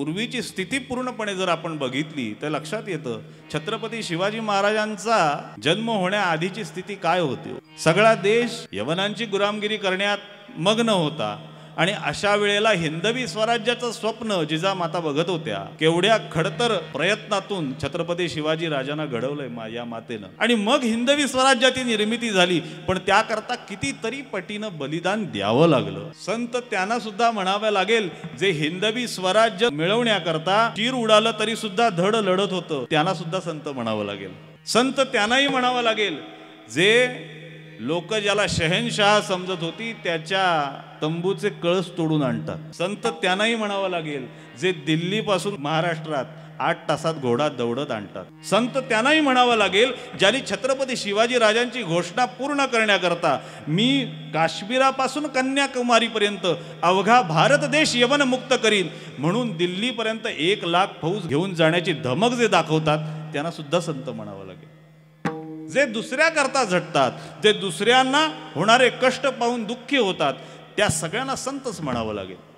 पूर्वीची स्थिती पूर्णपणे जर आपण बघितली तर लक्षात येतं छत्रपती शिवाजी महाराजांचा जन्म होण्याआधीची स्थिती काय होती सगळा देश यवनांची गुलामगिरी करण्यात मग्न होता आणि अशा वेळेला हिंदवी स्वराज्याचं स्वप्न जिजामाता बघत होत्या केवढ्या खडतर प्रयत्नातून छत्रपती शिवाजी राजांना घडवलंय मा या मातेनं आणि मग हिंदवी स्वराज्याची निर्मिती झाली पण त्याकरता कितीतरी पटीनं बलिदान द्यावं लागलं संत त्यांना सुद्धा म्हणावं लागेल जे हिंदवी स्वराज्य मिळवण्याकरता चीर उडालं तरी सुद्धा धड लढत होतं त्यांना सुद्धा संत म्हणावं लागेल संत त्यांनाही म्हणावं लागेल जे लोक ज्याला शहनशाह समजत होती त्याच्या तंबूचे कळस तोडून आणतात संत त्यांनाही म्हणावं लागेल जे दिल्लीपासून महाराष्ट्रात आठ तासात घोडा दौडत आणतात संत त्यांनाही म्हणावं लागेल ज्यांनी छत्रपती शिवाजी राजांची घोषणा पूर्ण करण्याकरता मी काश्मीरापासून कन्याकुमारीपर्यंत अवघा भारत देश यवन मुक्त करीन म्हणून दिल्लीपर्यंत एक लाख फौज घेऊन जाण्याची धमक जे दाखवतात त्यांना सुद्धा संत म्हणावं लागेल जे दुसऱ्याकरता झटतात जे दुसऱ्यांना होणारे कष्ट पाहून दुःखी होतात त्या सगळ्यांना संतच म्हणावं लागेल